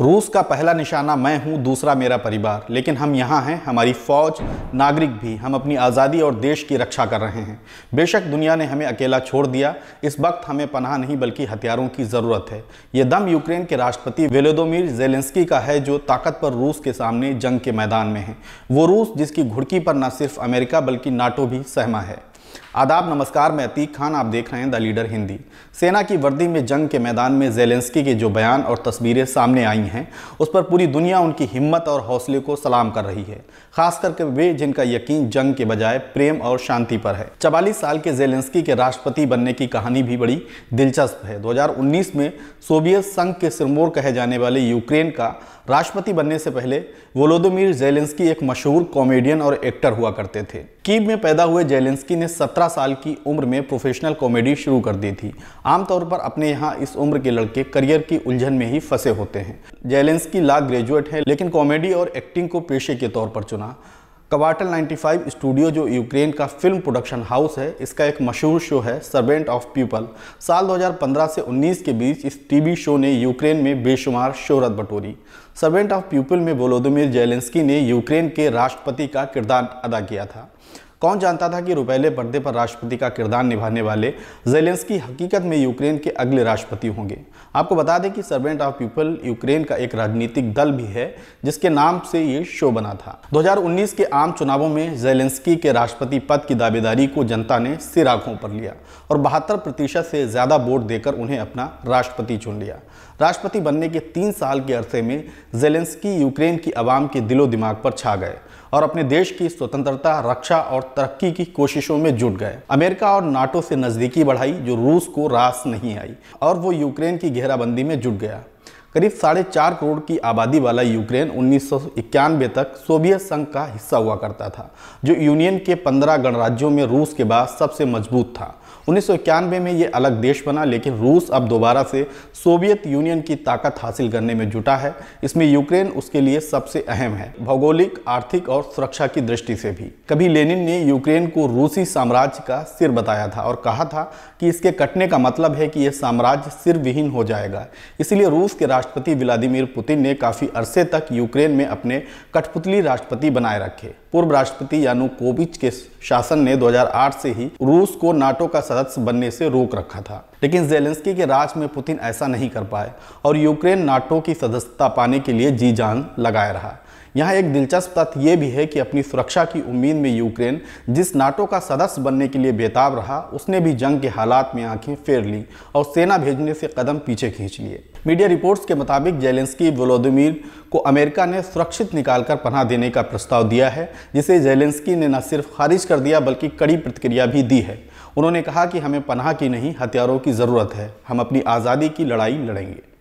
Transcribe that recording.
रूस का पहला निशाना मैं हूं दूसरा मेरा परिवार लेकिन हम यहाँ हैं हमारी फ़ौज नागरिक भी हम अपनी आज़ादी और देश की रक्षा कर रहे हैं बेशक दुनिया ने हमें अकेला छोड़ दिया इस वक्त हमें पनाह नहीं बल्कि हथियारों की ज़रूरत है ये दम यूक्रेन के राष्ट्रपति वेलोदोमिर जेलेंस्की का है जो ताकत पर रूस के सामने जंग के मैदान में है वो रूस जिसकी घुड़की पर न सिर्फ अमेरिका बल्कि नाटो भी सहमा है आदाब नमस्कार मैं अतीक खान आप देख रहे हैं द लीडर हिंदी सेना की वर्दी में जंग के मैदान में जेलेंस्की के जो बयान और तस्वीरें सामने आई हैं उस पर पूरी दुनिया उनकी हिम्मत और हौसले को सलाम कर रही है खास करके वे जिनका यकीन जंग के बजाय प्रेम और शांति पर है चवालीस साल के जेलेंस्की के राष्ट्रपति बनने की कहानी भी बड़ी दिलचस्प है दो में सोवियत संघ के सिरमोर कहे जाने वाले यूक्रेन का राष्ट्रपति बनने से पहले वोलोदोमिर जेलेंस्की एक मशहूर कॉमेडियन और एक्टर हुआ करते थे कीव में पैदा हुए जेलेंस्की ने 17 साल की उम्र में प्रोफेशनल कॉमेडी शुरू कर दी थी आमतौर पर अपने यहाँ इस उम्र के लड़के करियर की उलझन में ही फंसे होते हैं जेलेंस्की ला ग्रेजुएट है लेकिन कॉमेडी और एक्टिंग को पेशे के तौर पर चुना कवाटल 95 स्टूडियो जो यूक्रेन का फिल्म प्रोडक्शन हाउस है इसका एक मशहूर शो है सर्वेंट ऑफ पीपल साल 2015 से 19 के बीच इस टीवी शो ने यूक्रेन में बेशुमार शोहरत बटोरी सर्वेंट ऑफ पीपल में वोलोदिमिर जेलेंस्की ने यूक्रेन के राष्ट्रपति का किरदार अदा किया था कौन जानता था कि रुपैले पर्दे पर राष्ट्रपति का किरदार निभाने वाले जेलेंस्की हकीकत में यूक्रेन के अगले राष्ट्रपति होंगे आपको बता दें कि सर्वेंट ऑफ पीपल यूक्रेन का एक राजनीतिक दल भी है जिसके नाम से ये शो बना था 2019 के आम चुनावों में जेलेंस्की के राष्ट्रपति पद की दावेदारी को जनता ने सिर आंखों पर लिया और बहत्तर प्रतिशत से ज़्यादा वोट देकर उन्हें अपना राष्ट्रपति चुन लिया राष्ट्रपति बनने के तीन साल के अरसे में जेलेंस्की यूक्रेन की आवाम के दिलो दिमाग पर छा गए और अपने देश की स्वतंत्रता रक्षा और तरक्की की कोशिशों में जुट गए अमेरिका और नाटो से नजदीकी बढ़ाई जो रूस को रास नहीं आई और वो यूक्रेन की घेराबंदी में जुट गया करीब साढ़े चार करोड़ की आबादी वाला यूक्रेन उन्नीस तक सोवियत संघ का हिस्सा हुआ करता था जो यूनियन के पंद्रह गणराज्यों में रूस के बाद सबसे मजबूत था उन्नीस में ये अलग देश बना लेकिन रूस अब दोबारा से सोवियत यूनियन की ताकत हासिल करने में जुटा है इसमें यूक्रेन उसके लिए सबसे अहम है भौगोलिक आर्थिक और सुरक्षा की दृष्टि से भी कभी लेनिन ने यूक्रेन को रूसी साम्राज्य का सिर बताया था और कहा था कि इसके कटने का मतलब है कि यह साम्राज्य सिर विहीन हो जाएगा इसलिए रूस के राष्ट्रपति व्लादिमीर पुतिन ने काफ़ी अरसे तक यूक्रेन में अपने कठपुतली राष्ट्रपति बनाए रखे पूर्व राष्ट्रपति यानुकोविच के शासन ने 2008 से ही रूस को नाटो का सदस्य बनने से रोक रखा था लेकिन जेलेंस्की के राज में पुतिन ऐसा नहीं कर पाए और यूक्रेन नाटो की सदस्यता पाने के लिए जी जान लगाए रहा यहाँ एक दिलचस्प तथ्य ये भी है कि अपनी सुरक्षा की उम्मीद में यूक्रेन जिस नाटो का सदस्य बनने के लिए बेताब रहा उसने भी जंग के हालात में आंखें फेर ली और सेना भेजने से कदम पीछे खींच लिए मीडिया रिपोर्ट्स के मुताबिक जेलेंस्की व्लोदिमिर को अमेरिका ने सुरक्षित निकालकर पनाह देने का प्रस्ताव दिया है जिसे जेलेंस्की ने न सिर्फ खारिज कर दिया बल्कि कड़ी प्रतिक्रिया भी दी है उन्होंने कहा कि हमें पनाह की नहीं हथियारों की ज़रूरत है हम अपनी आज़ादी की लड़ाई लड़ेंगे